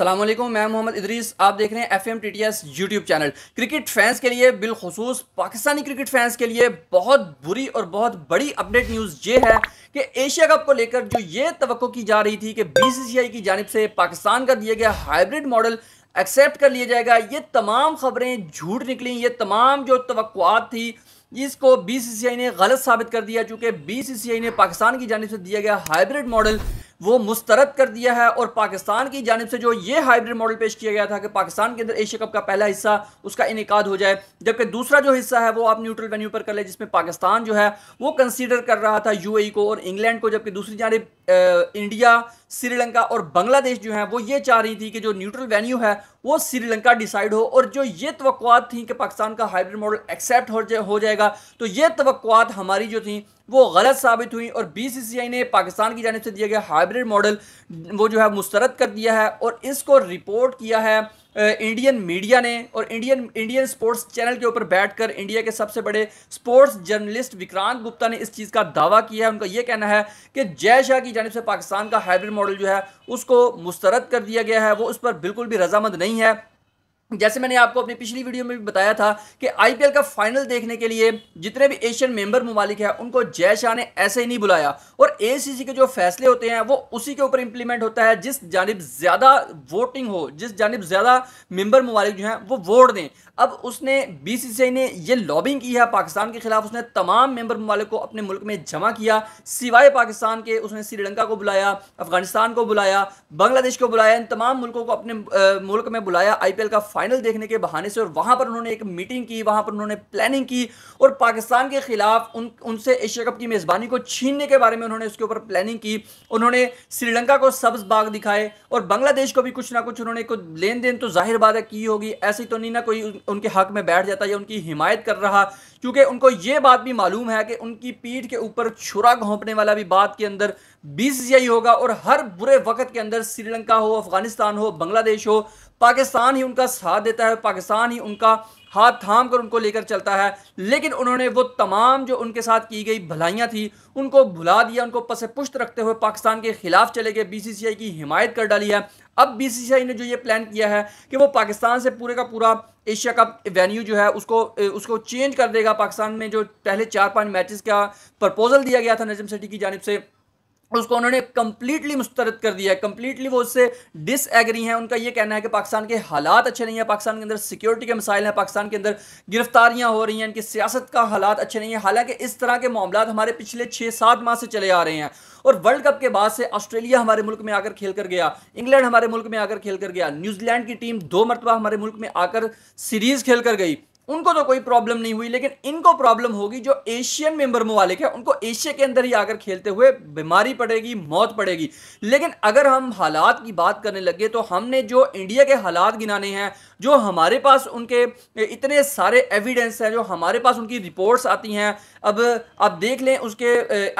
अल्लाम मैं मोहम्मद इदरीस आप देख रहे हैं F M T T S YouTube channel cricket fans के लिए बिलखसूस पाकिस्तानी क्रिकेट फैंस के लिए बहुत बुरी और बहुत बड़ी अपडेट न्यूज़ ये है कि एशिया कप को लेकर जो ये तो की जा रही थी कि बी सी सी आई की जानब से पाकिस्तान का दिया गया हाइब्रिड मॉडल एक्सेप्ट कर लिया जाएगा ये तमाम खबरें झूठ निकली ये तमाम जो तो थी इसको बी सी सी आई ने गलत साबित कर दिया चूँकि आई ने पाकिस्तान की जानब से दिया गया हाइब्रिड मॉडल वो मुस्तरद कर दिया है और पाकिस्तान की जानब से जो ये हाइब्रिड मॉडल पेश किया गया था कि पाकिस्तान के अंदर एशिया कप का पहला हिस्सा उसका इनका हो जाए जबकि दूसरा जो हिस्सा है वो आप न्यूट्रल वेन्यू पर कर ले जिसमें पाकिस्तान जो है वो कंसिडर कर रहा था यू e को और इंग्लैंड को जबकि दूसरी जानब इंडिया श्रीलंका और बांग्लादेश जो है वो ये चाह रही थी कि जो न्यूट्रल वेन्यू है वो श्रीलंका डिसाइड हो और जो ये तो थी कि पाकिस्तान का हाइब्रिड मॉडल एक्सेप्ट हो, जाए, हो जाएगा तो ये तो हमारी जो थी वो गलत साबित हुई और आई ने पाकिस्तान की जानब से दिया गया हाइब्रिड मॉडल वो जो है मुस्तरद कर दिया है और इसको रिपोर्ट किया है इंडियन मीडिया ने और इंडियन इंडियन स्पोर्ट्स चैनल के ऊपर बैठकर इंडिया के सबसे बड़े स्पोर्ट्स जर्नलिस्ट विक्रांत गुप्ता ने इस चीज़ का दावा किया है उनका यह कहना है कि जय शाह की जानब से पाकिस्तान का हाइब्रिड मॉडल जो है उसको मुस्तरद कर दिया गया है वो उस पर बिल्कुल भी रजामंद नहीं है जैसे मैंने आपको अपनी पिछली वीडियो में भी बताया था कि आईपीएल का फाइनल देखने के लिए जितने भी एशियन मेंबर ममालिक हैं उनको जय शाह ने ऐसे ही नहीं बुलाया और एसीसी के जो फैसले होते हैं वो उसी के ऊपर इंप्लीमेंट होता है जिस जानब ज़्यादा वोटिंग हो जिस जानब ज़्यादा मेंबर ममालिक जो हैं वो वोट दें अब उसने बी ने ये लॉबिंग की है पाकिस्तान के खिलाफ उसने तमाम मेंबर ममालिक को अपने मुल्क में जमा किया सिवाय पाकिस्तान के उसने श्रीलंका को बुलाया अफगानिस्तान को बुलाया बांग्लादेश को बुलाया इन तमाम मुल्कों को अपने मुल्क में बुलाया आई का फाइनल देखने के बहाने से और वहां पर उन्होंने एक मीटिंग की वहां पर उन्होंने प्लानिंग की और पाकिस्तान के खिलाफ उन उनसे एशिया कप की मेज़बानी को छीनने के बारे में उन्होंने उसके ऊपर प्लानिंग की उन्होंने श्रीलंका को सब्ज बाग दिखाए और बांग्लादेश को भी कुछ ना कुछ उन्होंने कुछ लेन देन तो जाहिर बात है की होगी ऐसी तो नहीं ना कोई उनके हक में बैठ जाता या उनकी हिमायत कर रहा क्योंकि उनको ये बात भी मालूम है कि उनकी पीठ के ऊपर छुरा घोंपने वाला भी बात के अंदर बीस यही होगा और हर बुरे वक्त के अंदर श्रीलंका हो अफगानिस्तान हो बांग्लादेश हो पाकिस्तान ही उनका साथ देता है पाकिस्तान ही उनका हाथ थाम कर उनको लेकर चलता है लेकिन उन्होंने वो तमाम जो उनके साथ की गई भलाइयाँ थी उनको भुला दिया उनको पसे पुष्ट रखते हुए पाकिस्तान के ख़िलाफ़ चले गए बीसीसीआई की हिमायत कर डाली है अब बीसीसीआई ने जो ये प्लान किया है कि वो पाकिस्तान से पूरे का पूरा एशिया कप वेन्यू जो है उसको उसको चेंज कर देगा पाकिस्तान में जो पहले चार पाँच मैचेस का प्रपोज़ल दिया गया था नजम सिटी की जानब से उसको उन्होंने कम्प्लीटली मुस्तरद कर दिया है कम्प्लीटली वो उससे डिसएग्री हैं उनका ये कहना है कि पाकिस्तान के हालात अच्छे नहीं हैं पाकिस्तान के अंदर सिक्योरिटी के मसाइल हैं पाकिस्तान के अंदर गिरफ्तारियां हो रही हैं इनकी सियासत का हालात अच्छे नहीं है हालांकि इस तरह के मामला हमारे पिछले छः सात माह से चले आ रहे हैं और वर्ल्ड कप के बाद से ऑस्ट्रेलिया हमारे मुल्क में आकर खेल कर गया इंग्लैंड हमारे मुल्क में आकर खेल कर गया न्यूजीलैंड की टीम दो मरतबा हमारे मुल्क में आकर सीरीज़ खेल कर गई उनको तो कोई प्रॉब्लम नहीं हुई लेकिन इनको प्रॉब्लम होगी जो एशियन मेंबर ममालिक है उनको एशिया के अंदर ही आकर खेलते हुए बीमारी पड़ेगी मौत पड़ेगी लेकिन अगर हम हालात की बात करने लगे तो हमने जो इंडिया के हालात गिनाने हैं जो हमारे पास उनके इतने सारे एविडेंस हैं जो हमारे पास उनकी रिपोर्ट्स आती हैं अब आप देख लें उसके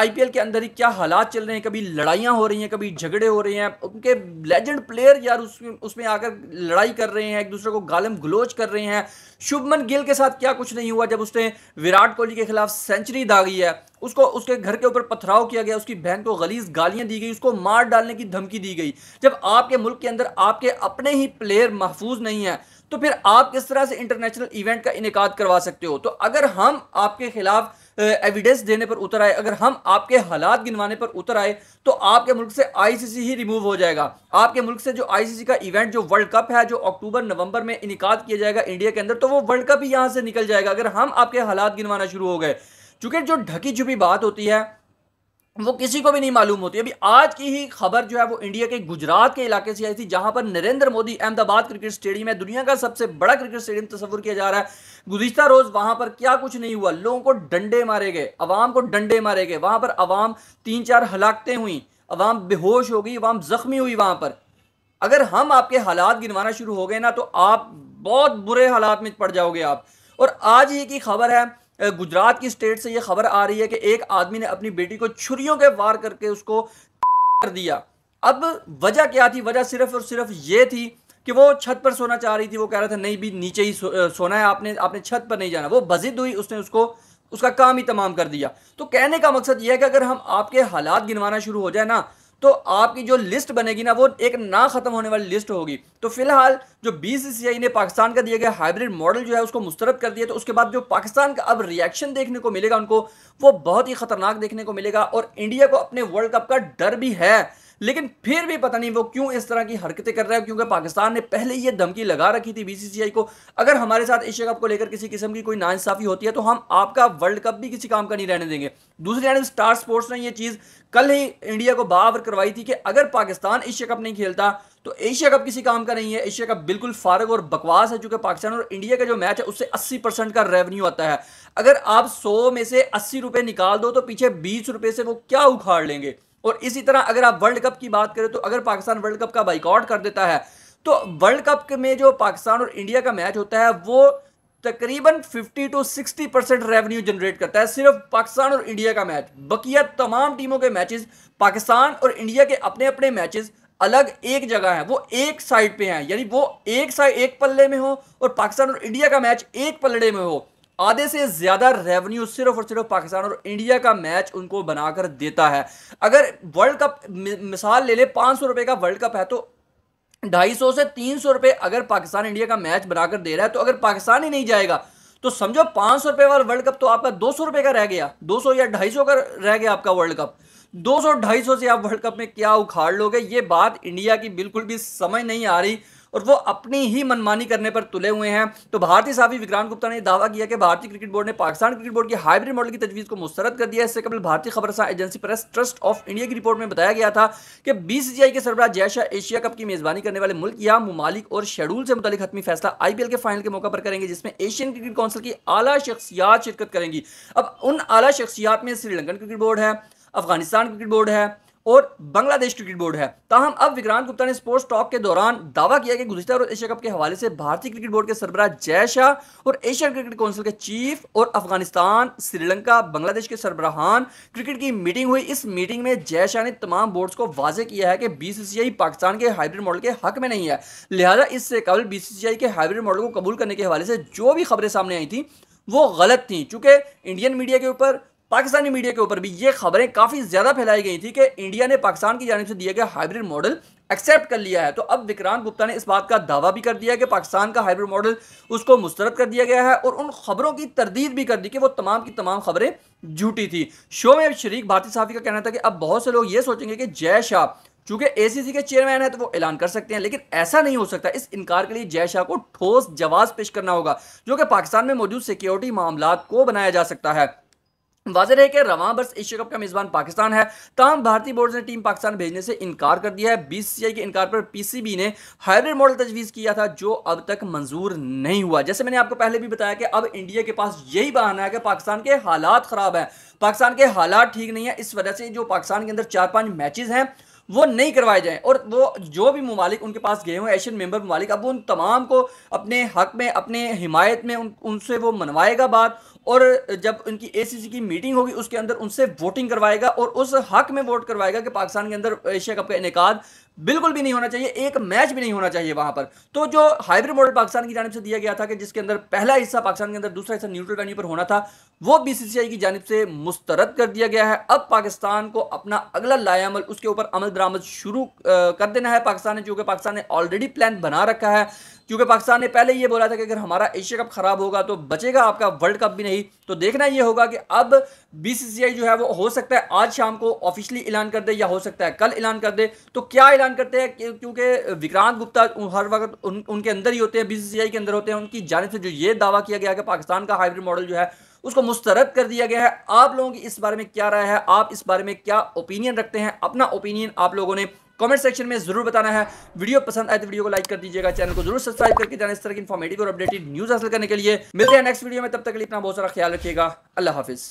आई के अंदर ही क्या हालात चल रहे हैं कभी लड़ाइयाँ हो रही हैं कभी झगड़े हो रहे हैं उनके लेजेंड प्लेयर यार उसमें उसमें आकर लड़ाई कर रहे हैं एक दूसरे को गालम ग्लोच कर रहे हैं शुभमन गिल गेल के साथ क्या कुछ नहीं हुआ जब उसने विराट कोहली के खिलाफ सेंचुरी दागी है उसको उसके घर के ऊपर पथराव किया गया उसकी बहन को गलीज गालियां दी गई उसको मार डालने की धमकी दी गई जब आपके मुल्क के अंदर आपके अपने ही प्लेयर महफूज नहीं है तो फिर आप किस तरह से इंटरनेशनल इवेंट का इनका करवा सकते हो तो अगर हम आपके खिलाफ एविडेंस देने पर उतर आए अगर हम आपके हालात गिनवाने पर उतर आए तो आपके मुल्क से आईसीसी ही रिमूव हो जाएगा आपके मुल्क से जो आईसीसी का इवेंट जो वर्ल्ड कप है जो अक्टूबर नवंबर में इनका किया जाएगा इंडिया के अंदर तो वो वर्ल्ड कप ही यहां से निकल जाएगा अगर हम आपके हालात गिनवाना शुरू हो गए चूंकि जो ढकी छुपी बात होती है वो किसी को भी नहीं मालूम होती अभी आज की ही खबर जो है वो इंडिया के गुजरात के इलाके से आई थी जहां पर नरेंद्र मोदी अहमदाबाद क्रिकेट स्टेडियम है दुनिया का सबसे बड़ा क्रिकेट स्टेडियम तस्वूर किया जा रहा है गुजशत रोज वहां पर क्या कुछ नहीं हुआ लोगों को डंडे मारे गए अवाम को डंडे मारे गए वहां पर अवाम तीन चार हलाकतें हुई अवाम बेहोश हो गई अवाम जख्मी हुई वहां पर अगर हम आपके हालात गिनवाना शुरू हो गए ना तो आप बहुत बुरे हालात में पड़ जाओगे आप और आज ही की खबर है गुजरात की स्टेट से ये खबर आ रही है कि एक आदमी ने अपनी बेटी को छुरियों के वार करके उसको कर दिया अब वजह क्या थी वजह सिर्फ और सिर्फ ये थी कि वो छत पर सोना चाह रही थी वो कह रहा था नहीं भी नीचे ही सो, सोना है आपने आपने छत पर नहीं जाना वो बजिद हुई उसने उसको उसका काम ही तमाम कर दिया तो कहने का मकसद यह है कि अगर हम आपके हालात गिनवाना शुरू हो जाए ना तो आपकी जो लिस्ट बनेगी ना वो एक ना ख़त्म होने वाली लिस्ट होगी तो फिलहाल जो बी ने पाकिस्तान का दिया गया हाइब्रिड मॉडल जो है उसको मुस्तरद कर दिया तो उसके बाद जो पाकिस्तान का अब रिएक्शन देखने को मिलेगा उनको वो बहुत ही ख़तरनाक देखने को मिलेगा और इंडिया को अपने वर्ल्ड कप का डर भी है लेकिन फिर भी पता नहीं वो क्यों इस तरह की हरकतें कर रहा है क्योंकि पाकिस्तान ने पहले ये धमकी लगा रखी थी बीसीसीआई को अगर हमारे साथ एशिया कप को लेकर किसी किस्म की कोई नाइंसाफी होती है तो हम आपका वर्ल्ड कप भी किसी काम का नहीं रहने देंगे दूसरी जानव स्टार स्पोर्ट्स ने यह चीज़ कल ही इंडिया को बावर करवाई थी कि अगर पाकिस्तान एशिया कप नहीं खेलता तो एशिया कप किसी काम का नहीं है एशिया कप बिल्कुल फारग और बकवास है चूंकि पाकिस्तान और इंडिया का जो मैच है उससे 80 परसेंट का रेवेन्यू आता है अगर आप 100 में से 80 रुपए निकाल दो तो पीछे 20 रुपए से वो क्या उखाड़ लेंगे और इसी तरह अगर आप वर्ल्ड कप की बात करें तो अगर पाकिस्तान वर्ल्ड कप का बाइकआउट कर देता है तो वर्ल्ड कप में जो पाकिस्तान और इंडिया का मैच होता है वो तकरीबन 50 टू 60 परसेंट रेवेन्यू जनरेट करता है सिर्फ पाकिस्तान और इंडिया का मैच बकिया तमाम टीमों के मैचेस पाकिस्तान और इंडिया के अपने अपने मैचेस अलग एक जगह है वो एक साइड पे हैं यानी वो एक साइड एक पल्ले में हो और पाकिस्तान और इंडिया का मैच एक पलड़े में हो आधे से ज़्यादा रेवेन्यू सिर्फ और सिर्फ पाकिस्तान और इंडिया का मैच उनको बनाकर देता है अगर वर्ल्ड कप मिसाल ले ले पांच सौ रुपए का वर्ल्ड कप है तो ढाई सौ से तीन सौ रुपए अगर पाकिस्तान इंडिया का मैच बनाकर दे रहा है तो अगर पाकिस्तान ही नहीं जाएगा तो समझो पांच सौ रुपए वाला वर्ल्ड कप तो आपका दो सौ रुपए का रह गया दो सौ या ढाई सौ का रह गया आपका वर्ल्ड कप दो सौ ढाई सौ से आप वर्ल्ड कप में क्या उखाड़ लोगे ये बात इंडिया की बिल्कुल भी समझ नहीं आ रही और वो अपनी ही मनमानी करने पर तुले हुए हैं तो भारतीय साफी विक्रांत गुप्ता ने दावा किया कि भारतीय क्रिकेट बोर्ड ने पाकिस्तान क्रिकेट बोर्ड की हाइब्रिड मॉडल की तजवीज़ को मुस्तरद कर दिया इससे कबल भारतीय खबर agency press trust of India की रिपोर्ट में बताया गया था कि बीसीसीआई के सरबराह जयशाह एशिया कप की मेज़बानी करने वाले मुल्क या ममालिक और शेड्यूल से मुतलिक हतमी फैसला आईपीएल के फाइनल के मौके पर करेंगे जिसमें एशियन क्रिकेट काउंसिल की आला शख्सियात शिरकत करेंगी अब उन आला शख्सियात में श्रीलंकन क्रिकेट बोर्ड है अफगानिस्तान क्रिकेट बोर्ड है और बांग्लादेश क्रिकेट बोर्ड है ताहम अब विक्रांत गुप्ता ने स्पोर्ट्स टॉक के दौरान दावा किया कि गुजशतर और एशिया कप के हवाले से भारतीय क्रिकेट बोर्ड के सरबराह जय शाह और एशियन क्रिकेट काउंसिल के चीफ और अफगानिस्तान श्रीलंका बांग्लादेश के सरबराहान क्रिकेट की मीटिंग हुई इस मीटिंग में जय शाह ने तमाम बोर्ड्स को वाजे किया है कि बीसीसीआई पाकिस्तान के हाइब्रिड मॉडल के हक में नहीं है लिहाजा इससे कबल बीसीसीआई के हाइब्रिड मॉडल को कबूल करने के हवाले से जो भी खबरें सामने आई थी वो गलत थी चूँकि इंडियन मीडिया के ऊपर पाकिस्तानी मीडिया के ऊपर भी ये खबरें काफ़ी ज़्यादा फैलाई गई थी कि इंडिया ने पाकिस्तान की जानब से दिया गया हाइब्रिड मॉडल एक्सेप्ट कर लिया है तो अब विक्रांत गुप्ता ने इस बात का दावा भी कर दिया कि पाकिस्तान का हाइब्रिड मॉडल उसको मुस्तरद कर दिया गया है और उन खबरों की तरदीद भी कर दी कि वो तमाम की तमाम खबरें झूठी थी शो में शरीक भारती साफी का कहना था कि अब बहुत से लोग ये सोचेंगे कि जय शाह चूंकि ए के चेयरमैन है तो वो ऐलान कर सकते हैं लेकिन ऐसा नहीं हो सकता इस इनकार के लिए जय शाह को ठोस जवाब पेश करना होगा जो कि पाकिस्तान में मौजूद सिक्योरिटी मामला को बनाया जा सकता है वाजह है कि रवान बर्स एशिया कप का मेज़बान पाकिस्तान है तमाम भारतीय बोर्ड ने टीम पाकिस्तान भेजने से इनकार कर दिया है बीसीसीआई के इनकार पर पीसीबी ने हाइब्रिड मॉडल तजवीज़ किया था जो अब तक मंजूर नहीं हुआ जैसे मैंने आपको पहले भी बताया कि अब इंडिया के पास यही बहाना है कि पाकिस्तान के हालात ख़राब हैं पाकिस्तान के हालात ठीक नहीं है इस वजह से जो पाकिस्तान के अंदर चार पाँच मैचेज़ हैं वो नहीं करवाए जाएँ और वो जो भी ममालिक उनके पास गए हों एशियन मेम्बर ममालिक अब उन तमाम को अपने हक में अपने हिमायत में उन उनसे वो मनवाएगा बात और जब उनकी ए सी सी की मीटिंग होगी उसके अंदर उनसे वोटिंग करवाएगा और उस हक में वोट करवाएगा कि पाकिस्तान के अंदर एशिया कप का इनका बिल्कुल भी नहीं होना चाहिए एक मैच भी नहीं होना चाहिए वहां पर तो जो हाइब्रिड मॉडल पाकिस्तान की जानब से दिया गया था कि जिसके अंदर पहला हिस्सा पाकिस्तान के अंदर दूसरा हिस्सा न्यूट्रल टर्नी पर होना था वो बीसीसीआई की जानब से मुस्तरद कर दिया गया है अब पाकिस्तान को अपना अगला लायामल उसके ऊपर अमल दरामद शुरू कर देना है पाकिस्तान ने चूंकि पाकिस्तान ने ऑलरेडी प्लान बना रखा है क्योंकि पाकिस्तान ने पहले ये बोला था कि अगर हमारा एशिया कप ख़राब होगा तो बचेगा आपका वर्ल्ड कप भी नहीं तो देखना ये होगा कि अब बीसीसीआई जो है वो हो सकता है आज शाम को ऑफिशियली ऐलान कर दे या हो सकता है कल ऐलान कर दे तो क्या ऐलान करते हैं क्योंकि विक्रांत गुप्ता हर वक्त उन, उनके अंदर ही होते हैं बी के अंदर होते हैं उनकी जानब से जो ये दावा किया गया कि पाकिस्तान का हाइब्रिड मॉडल जो है उसको मुस्तरद कर दिया गया है आप लोगों की इस बारे में क्या राय है आप इस बारे में क्या ओपिनियन रखते हैं अपना ओपिनियन आप लोगों ने कमेंट सेक्शन में जरूर बताना है वीडियो पसंद आए तो वीडियो को लाइक कर दीजिएगा चैनल को जरूर सब्सक्राइब करके जाना इस तरह की इन्फॉर्मेटिव और अपडेटेड न्यूज हासिल करने के लिए मिलते हैं नेक्स्ट वीडियो में तब तक अपना बहुत सारा ख्याल रखिएगा अल्लाह हाफिज़